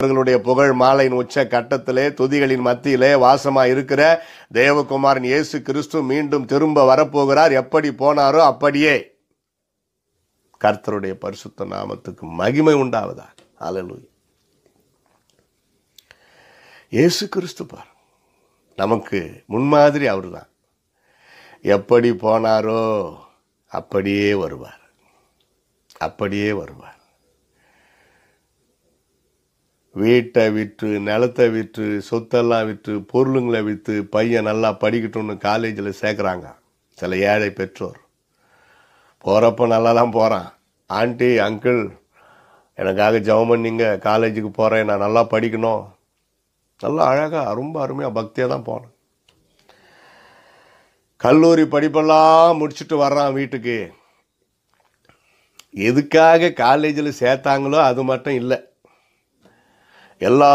அவர்களுடைய புகழ் மாலையின் உச்ச கட்டத்திலே துதிகளின் மத்தியிலே வாசமாக இருக்கிற தேவகுமாரின் இயேசு கிறிஸ்து மீண்டும் திரும்ப வரப்போகிறார் எப்படி போனாரோ அப்படியே கர்த்தருடைய பரிசுத்த நாமத்துக்கு மகிமை உண்டாவதா அலலு இயேசு கிறிஸ்து பார் நமக்கு முன்மாதிரி அவர் தான் எப்படி போனாரோ அப்படியே வருவார் அப்படியே வருவார் வீட்டை விற்று நிலத்தை விற்று சொத்தெல்லாம் விற்று பொருளுங்களை விற்று பையன் நல்லா படிக்கட்டும்னு காலேஜில் சேர்க்குறாங்க சில ஏழை பெற்றோர் போகிறப்ப நல்லா தான் போகிறான் ஆண்டி அங்கிள் எனக்காக ஜெபம் பண்ணிங்க காலேஜுக்கு போகிறேன் நான் நல்லா படிக்கணும் நல்லா அழகாக ரொம்ப அருமையாக பக்தியாக தான் போனேன் கல்லூரி படிப்பெல்லாம் முடிச்சுட்டு வர்றான் வீட்டுக்கு எதுக்காக காலேஜில் சேர்த்தாங்களோ அது மட்டும் இல்லை எல்லா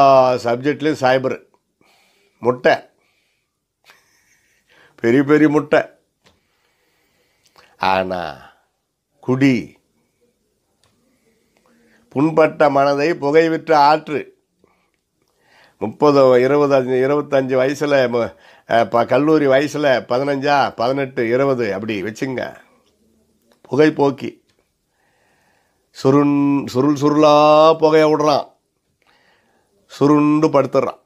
சப்ஜெக்ட்லேயும் சைபரு முட்டை பெரிய பெரிய முட்டை ஆனால் குடி புண்பட்ட மனதை புகை விற்று ஆற்று முப்பது இருபத்தஞ்சு இருபத்தஞ்சி வயசில் இப்போ கல்லூரி வயசில் பதினஞ்சா பதினெட்டு இருபது அப்படி வச்சுங்க புகை போக்கி சுருண் சுருள் சுருளாக புகையை விடுறான் சுருண்டு படுத்துடுறான்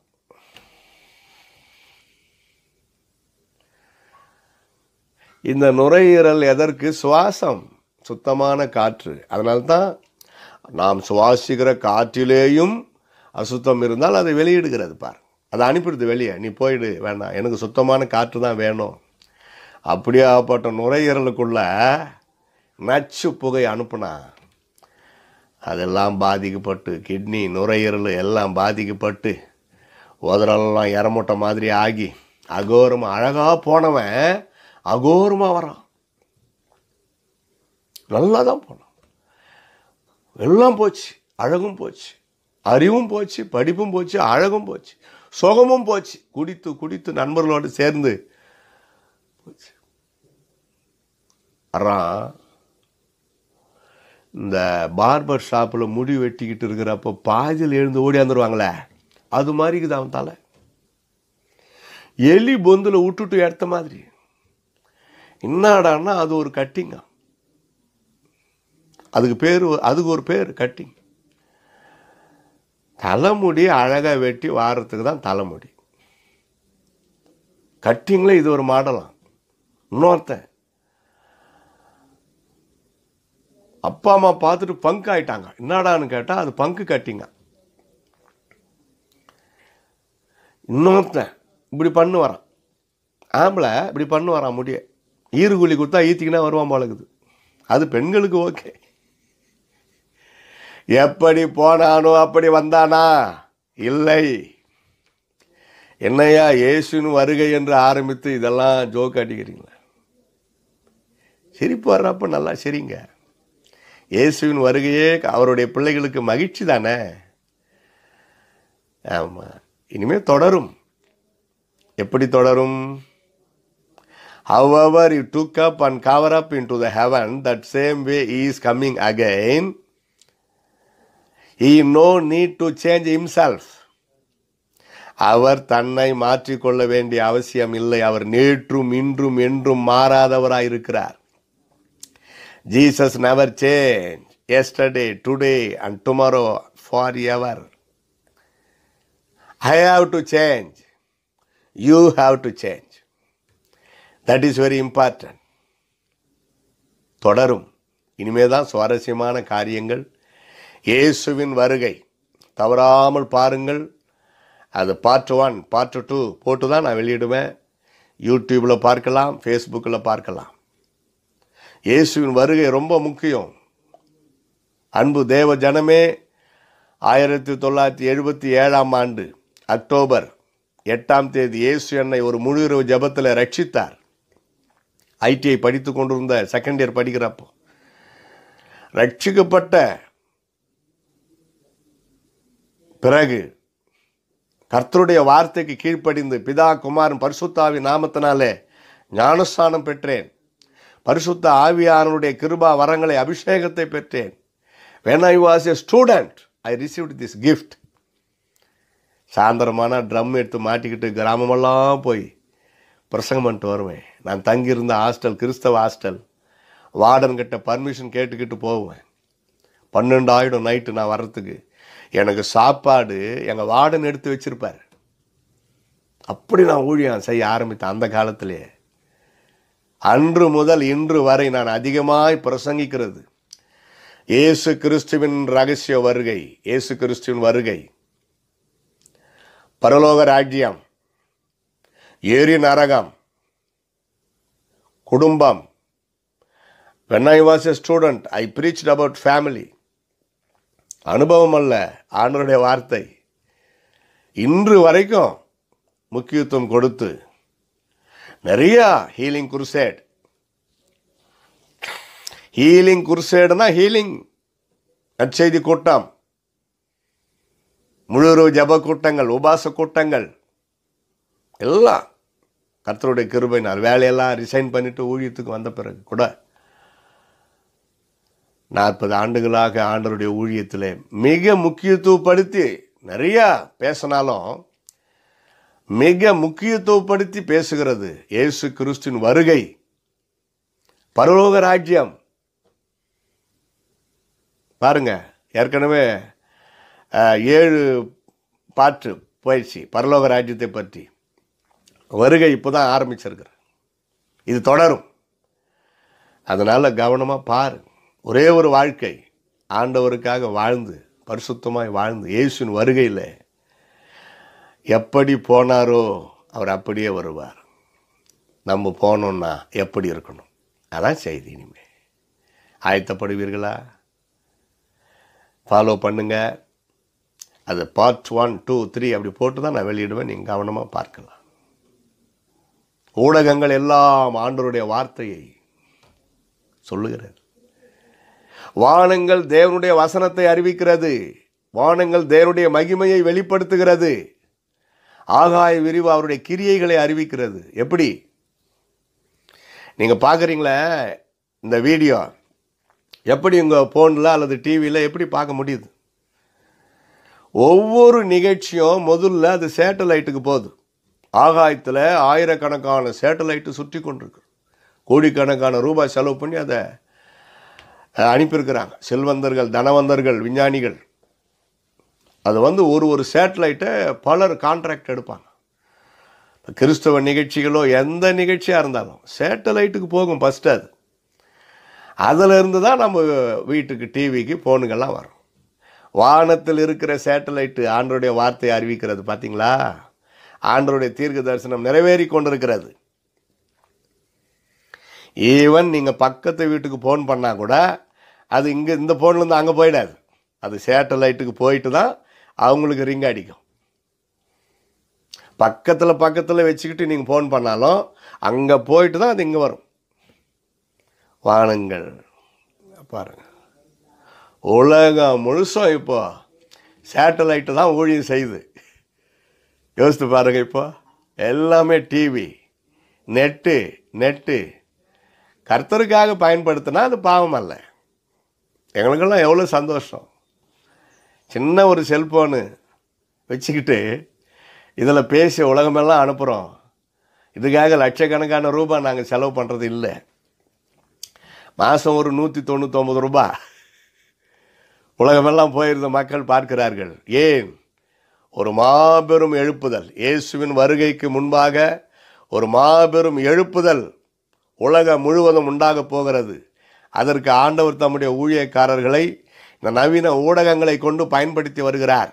இந்த நுரையீரல் எதற்கு சுவாசம் சுத்தமான காற்று அதனால்தான் நாம் சுவாசிக்கிற காற்றிலேயும் அசுத்தம் இருந்தால் அதை வெளியிடுகிறது பார் அதை அனுப்பிடுது வெளியே நீ போயிடு வேண்டாம் எனக்கு சுத்தமான காற்று தான் வேணும் அப்படியாகப்பட்ட நுரையீரலுக்குள்ள நச்சு புகை அனுப்புனா அதெல்லாம் பாதிக்கப்பட்டு கிட்னி நுரையீரல் எல்லாம் பாதிக்கப்பட்டு உதரெல்லாம் இறமுட்டை மாதிரி ஆகி அகோரமாக அழகாக போனவன் அகோரமாக வரான் நல்லா தான் போனான் எல்லாம் போச்சு அழகும் போச்சு அறிவும் போச்சு படிப்பும் போச்சு அழகும் போச்சு சுகமும் போச்சு குடித்து குடித்து நண்பர்களோடு சேர்ந்து போச்சு அறான் இந்த பார்பர் ஷாப்பில் முடி வெட்டிக்கிட்டு இருக்கிறப்ப பாதியில் எழுந்து ஓடியாந்துருவாங்களே அது மாதிரி இருக்குது அவன் தலை எலி பொந்தில் விட்டுட்டு எடுத்த மாதிரி என்னடான்னா அது ஒரு கட்டிங்கா அதுக்கு பேர் அதுக்கு ஒரு பேர் கட்டிங் தலைமுடி அழகாக வெட்டி வாரத்துக்கு தான் தலைமுடி கட்டிங்கில் இது ஒரு மாடலாம் இன்னொருத்தன் அப்பா அம்மா பார்த்துட்டு பங்க் ஆயிட்டாங்க என்னடான்னு கேட்டால் அது பங்கு கட்டிங்க இன்னொருத்தன் இப்படி பண்ணு வரான் ஆம்பளை இப்படி பண்ணு வரான் முடிய ஈருகுழி கொடுத்தா ஈத்திக்கினா வருவான் பழகுது அது பெண்களுக்கு ஓகே எப்படி போனானோ அப்படி வந்தானா இல்லை என்னையா இயேசுன்னு வருகை என்று ஆரம்பித்து இதெல்லாம் ஜோக் அடிக்கிறீங்களா சிரிப்பு வர்றப்ப நல்லா சரிங்க இயேசுவின் வருகையே அவருடைய பிள்ளைகளுக்கு மகிழ்ச்சி தானே ஆமாம் இனிமேல் தொடரும் எப்படி தொடரும் however you took up and cover up into the heaven, that same way he is coming again. He no need to change himself. அவர் தன்னை மாற்றிக்கொள்ள வேண்டிய அவசியம் இல்லை அவர் நேற்றும் இன்றும் என்றும் மாறாதவராக இருக்கிறார் Jesus never change yesterday today and tomorrow forever I have to change you have to change that is very important தொடரும் இனிமே தான் சுவாரஸ்யமான காரியங்கள் இயேசுவின் வருகை தவறாமல் பாருங்கள் அது பார்ட் ஒன் பார்ட் டூ போட்டு தான் நான் வெளியிடுவேன் யூடியூப்பில் பார்க்கலாம் ஃபேஸ்புக்கில் பார்க்கலாம் இயேசுவின் வருகை ரொம்ப முக்கியம் அன்பு தேவ ஜனமே ஆயிரத்தி தொள்ளாயிரத்தி எழுபத்தி ஏழாம் ஆண்டு அக்டோபர் எட்டாம் தேதி இயேசு என்னை ஒரு முழு ஜபத்தில் ரட்சித்தார் ஐடிஐ படித்து கொண்டிருந்த செகண்ட் இயர் படிக்கிறப்போ ரட்சிக்கப்பட்ட பிறகு கர்த்தருடைய வார்த்தைக்கு கீழ்ப்படிந்து பிதா குமாரன் பரிசுத்தாவி நாமத்தினாலே ஞானஸ்தானம் பெற்றேன் பரிசுத்த ஆவியானவருடைய கிருபா வரங்களை அபிஷேகத்தை பெற்றேன் when I was a student I received this gift சாயந்தரமான ட்ரம் எடுத்து மாட்டிக்கிட்டு கிராமமெல்லாம் போய் பிரசங்கம் பண்ணிட்டு வருவேன் நான் தங்கியிருந்த ஹாஸ்டல் கிறிஸ்தவ ஹாஸ்டல் வார்டன்கிட்ட பர்மிஷன் கேட்டுக்கிட்டு போவேன் பன்னெண்டு ஆயிடும் நைட்டு நான் வர்றதுக்கு எனக்கு சாப்பாடு எங்கள் வார்டன் எடுத்து வச்சுருப்பார் அப்படி நான் ஊழியம் செய்ய ஆரம்பித்தேன் அந்த காலத்திலேயே அன்று முதல் இன்று வரை நான் அதிகமாய் பிரசங்கிக்கிறது இயேசு கிறிஸ்துவின் ரகசிய வருகை இயேசு கிறிஸ்துவின் வருகை பரலோக ராஜ்யம் ஏரி நரகம் குடும்பம் when I was a student I preach about family அனுபவம் அல்ல ஆண்டருடைய வார்த்தை இன்று வரைக்கும் முக்கியத்துவம் கொடுத்து நிறையா ஹீலிங் குருசேட் ஹீலிங் குருசேடுனா ஹீலிங் நற்செய்தி கூட்டம் முழுரு ஜப கூட்டங்கள் உபாச கூட்டங்கள் எல்லாம் கர்த்தருடைய கிருபைனால் வேலையெல்லாம் ரிசைன் பண்ணிவிட்டு ஊழியத்துக்கு வந்த பிறகு கூட நாற்பது ஆண்டுகளாக ஆண்டருடைய ஊழியத்தில் மிக முக்கியத்துவப்படுத்தி நிறையா பேசினாலும் மிக முக்கியத்துவப்படுத்தி பேசுகிறது இயேசு கிறிஸ்துவின் வருகை பரலோக ராஜ்யம் பாருங்க ஏற்கனவே ஏழு பாற்று பயிற்சி பரலோக ராஜ்யத்தை பற்றி வருகை இப்போ தான் ஆரம்பிச்சிருக்கிற இது தொடரும் அதனால் கவனமாக பாரு ஒரே ஒரு வாழ்க்கை ஆண்டவருக்காக வாழ்ந்து பரிசுத்தமாய் வாழ்ந்து இயேசுவின் வருகையில் எப்படி போனாரோ அவர் அப்படியே வருவார் நம்ம போனோம்னா எப்படி இருக்கணும் அதான் செய்தி இனிமேல் ஆயத்தப்படுவீர்களா ஃபாலோ பண்ணுங்கள் அது பார்ட் ஒன் டூ த்ரீ அப்படி போட்டு தான் நான் வெளியிடுவேன் நீங்கள் கவனமாக பார்க்கலாம் ஊடகங்கள் எல்லாம் ஆண்டருடைய வார்த்தையை சொல்லுகிறது வானங்கள் தேவனுடைய வசனத்தை அறிவிக்கிறது வானங்கள் தேவனுடைய மகிமையை வெளிப்படுத்துகிறது ஆகாய விரிவு அவருடைய கிரியைகளை அறிவிக்கிறது எப்படி நீங்கள் பார்க்குறீங்களே இந்த வீடியோ எப்படி உங்கள் ஃபோனில் அல்லது டிவியில் எப்படி பார்க்க முடியுது ஒவ்வொரு நிகழ்ச்சியும் முதல்ல அது சேட்டலைட்டுக்கு போகுது ஆகாயத்தில் ஆயிரக்கணக்கான சேட்டலைட்டு சுற்றி கொண்டிருக்கு கோடிக்கணக்கான ரூபாய் செலவு பண்ணி அதை அனுப்பியிருக்கிறாங்க செல்வந்தர்கள் தனவந்தர்கள் விஞ்ஞானிகள் அது வந்து ஒரு ஒரு சேட்டலைட்டை பலர் கான்ட்ராக்ட் எடுப்பாங்க கிறிஸ்தவ நிகழ்ச்சிகளோ எந்த நிகழ்ச்சியாக இருந்தாலும் சேட்டலைட்டுக்கு போகும் ஃபஸ்ட்டு அது அதிலிருந்து தான் நம்ம வீட்டுக்கு டிவிக்கு ஃபோனுங்கெல்லாம் வரும் வானத்தில் இருக்கிற சேட்டலைட்டு ஆண்டருடைய வார்த்தையை அறிவிக்கிறது பார்த்தீங்களா ஆண்டருடைய தீர்க்க தரிசனம் நிறைவேறி கொண்டிருக்கிறது ஈவன் நீங்கள் பக்கத்து வீட்டுக்கு ஃபோன் பண்ணால் கூட அது இங்கே இந்த ஃபோன்லேருந்து அங்கே போயிடாது அது சேட்டலைட்டுக்கு போயிட்டு தான் அவங்களுக்கு ரிங் அடிக்கும் பக்கத்தில் பக்கத்தில் வச்சுக்கிட்டு நீங்கள் ஃபோன் பண்ணாலும் அங்கே போயிட்டு தான் அது இங்கே வரும் வானங்கள் பாருங்கள் உலகம் முழுசும் இப்போ சேட்டலைட்டு தான் ஊழியம் செய்யுது யோசித்து பாருங்கள் இப்போ எல்லாமே டிவி நெட்டு நெட்டு கர்த்தருக்காக பயன்படுத்தினா அது பாவம் அல்ல எங்களுக்கெல்லாம் எவ்வளோ சந்தோஷம் சின்ன ஒரு செல்ஃபோனு வச்சுக்கிட்டு இதில் பேசி உலகமெல்லாம் அனுப்புகிறோம் இதுக்காக லட்சக்கணக்கான ரூபாய் நாங்கள் செலவு பண்ணுறது இல்லை மாதம் ஒரு நூற்றி தொண்ணூற்றொம்பது ரூபா உலகமெல்லாம் போயிருந்த மக்கள் பார்க்கிறார்கள் ஏன் ஒரு மாபெரும் எழுப்புதல் இயேசுவின் வருகைக்கு முன்பாக ஒரு மாபெரும் எழுப்புதல் உலகம் முழுவதும் உண்டாக போகிறது அதற்கு ஆண்டவர் தம்முடைய ஊழியக்காரர்களை இந்த நவீன ஊடகங்களை கொண்டு பயன்படுத்தி வருகிறார்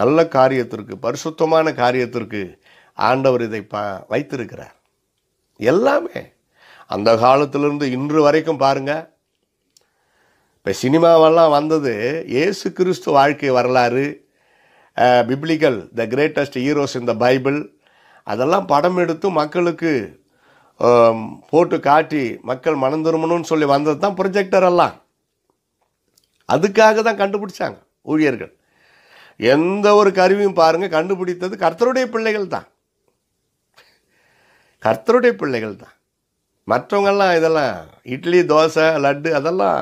நல்ல காரியத்திற்கு பரிசுத்தமான காரியத்திற்கு ஆண்டவர் இதை ப வைத்திருக்கிறார் எல்லாமே அந்த காலத்திலிருந்து இன்று வரைக்கும் பாருங்கள் இப்போ சினிமாவெல்லாம் வந்தது ஏசு கிறிஸ்து வாழ்க்கை வரலாறு biblical the greatest heroes in the Bible அதெல்லாம் படம் எடுத்து மக்களுக்கு போட்டு காட்டி மக்கள் மனம் திரும்பணும்னு சொல்லி வந்தது தான் ப்ரொஜெக்டர் எல்லாம் அதுக்காக தான் கண்டுபிடிச்சாங்க ஊழியர்கள் எந்த ஒரு கருவியும் பாருங்கள் கண்டுபிடித்தது கர்த்தருடைய பிள்ளைகள் தான் கர்த்தருடைய பிள்ளைகள் தான் மற்றவங்கெல்லாம் இதெல்லாம் இட்லி தோசை லட்டு அதெல்லாம்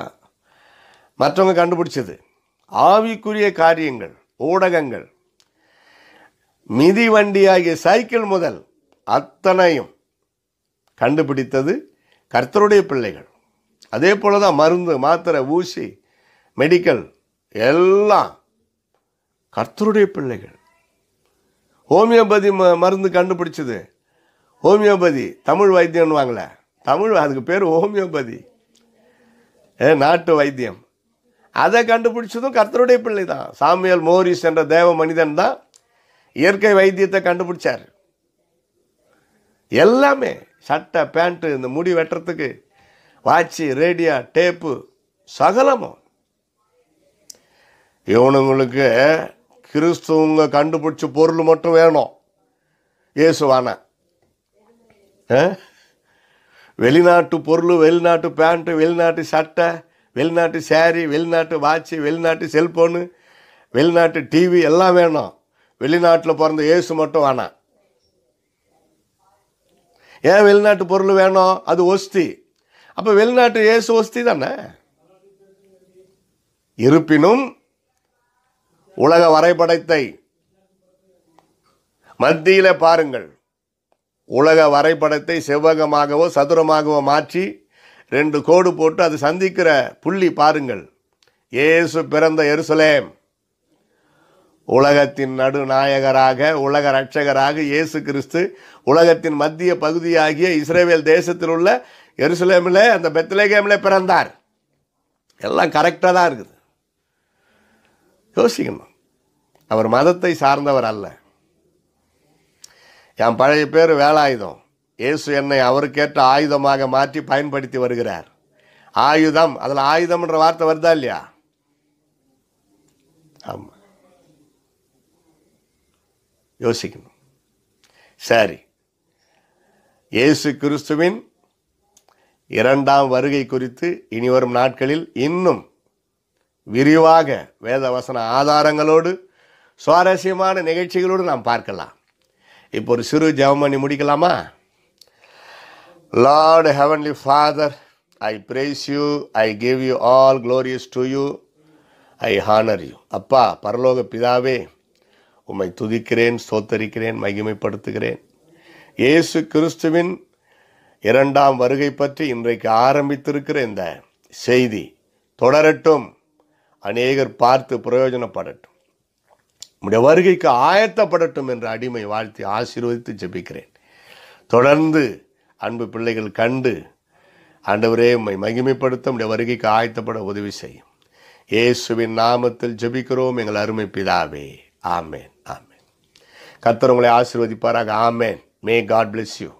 மற்றவங்க கண்டுபிடிச்சது ஆவிக்குரிய காரியங்கள் ஊடகங்கள் மிதி வண்டியாகிய சைக்கிள் முதல் அத்தனையும் கண்டுபிடித்தது கர்த்தருடைய பிள்ளைகள் அதே போல தான் மருந்து மாத்திரை ஊசி மெடிக்கல் எல்லாம் கர்த்தருடைய பிள்ளைகள் ஹோமியோபதி ம மருந்து கண்டுபிடிச்சது ஹோமியோபதி தமிழ் வைத்தியம்னு வாங்கல தமிழ் அதுக்கு பேர் ஹோமியோபதி ஏ நாட்டு வைத்தியம் அதை கண்டுபிடிச்சதும் கர்த்தருடைய பிள்ளை தான் சாமியல் மோரிஸ் என்ற தேவ மனிதன் தான் இயற்கை வைத்தியத்தை கண்டுபிடிச்சார் எல்லாமே சட்டை பேண்ட்டு இந்த முடி வெட்டுறதுக்கு வாட்சி ரேடியா டேப்பு சகலமும் இவனுங்களுக்கு கிறிஸ்துவங்க கண்டுபிடிச்ச பொருள் மட்டும் வேணும் இயேசுவான வெளிநாட்டு பொருள் வெளிநாட்டு பேண்ட்டு வெளிநாட்டு சட்டை வெளிநாட்டு சேரீ வெளிநாட்டு வாட்சு வெளிநாட்டு செல்ஃபோனு வெளிநாட்டு டிவி எல்லாம் வேணும் வெளிநாட்டில் பிறந்த இயேசு மட்டும் வேணாம் ஏன் வெளிநாட்டு பொருள் வேணும் அது ஒஸ்தி அப்போ வெளிநாட்டு ஏசு ஒஸ்தி தானே இருப்பினும் உலக வரைபடத்தை மத்தியில் பாருங்கள் உலக வரைபடத்தை செவ்வகமாகவோ சதுரமாகவோ மாற்றி ரெண்டு கோடு போட்டு அது சந்திக்கிற புள்ளி பாருங்கள் ஏசு பிறந்த எருசலேம் உலகத்தின் நடுநாயகராக உலக ரட்சகராக இயேசு கிறிஸ்து உலகத்தின் மத்திய பகுதியாகிய இஸ்ரேவேல் தேசத்தில் உள்ள எருசலேமில் அந்த பெத்லேகேமில் பிறந்தார் எல்லாம் கரெக்டாக தான் இருக்குது யோசிக்கணும் அவர் மதத்தை சார்ந்தவர் அல்ல என் பழைய பேர் வேலாயுதம் இயேசு என்னை அவருக்கேற்ற ஆயுதமாக மாற்றி பயன்படுத்தி வருகிறார் ஆயுதம் அதில் ஆயுதம்ன்ற வார்த்தை வருதா இல்லையா ஆமாம் யோசிக்கணும் சரி இயேசு கிறிஸ்துவின் இரண்டாம் வருகை குறித்து இனி வரும் நாட்களில் இன்னும் விரிவாக வேதவசன ஆதாரங்களோடு சுவாரஸ்யமான நிகழ்ச்சிகளோடு நாம் பார்க்கலாம் இப்போ ஒரு சிறு பண்ணி முடிக்கலாமா Lord heavenly father I praise you I give you all glorious to you I honour you அப்பா பரலோக பிதாவே உம்மை துதிக்கிறேன் சோத்தரிக்கிறேன் மகிமைப்படுத்துகிறேன் இயேசு கிறிஸ்துவின் இரண்டாம் வருகை பற்றி இன்றைக்கு ஆரம்பித்திருக்கிற இந்த செய்தி தொடரட்டும் அநேகர் பார்த்து பிரயோஜனப்படட்டும் நம்முடைய வருகைக்கு ஆயத்தப்படட்டும் என்று அடிமை வாழ்த்தி ஆசீர்வதித்து ஜெபிக்கிறேன் தொடர்ந்து அன்பு பிள்ளைகள் கண்டு ஆண்டவரே உம்மை மகிமைப்படுத்த நம்முடைய வருகைக்கு ஆயத்தப்பட உதவி செய்யும் இயேசுவின் நாமத்தில் ஜெபிக்கிறோம் எங்கள் அருமை பிதாவே ஆமேன் கத்தர் உங்களை ஆசிர்வதிப்பாராக ஆமேன் மே காட் பிளெஸ் யூ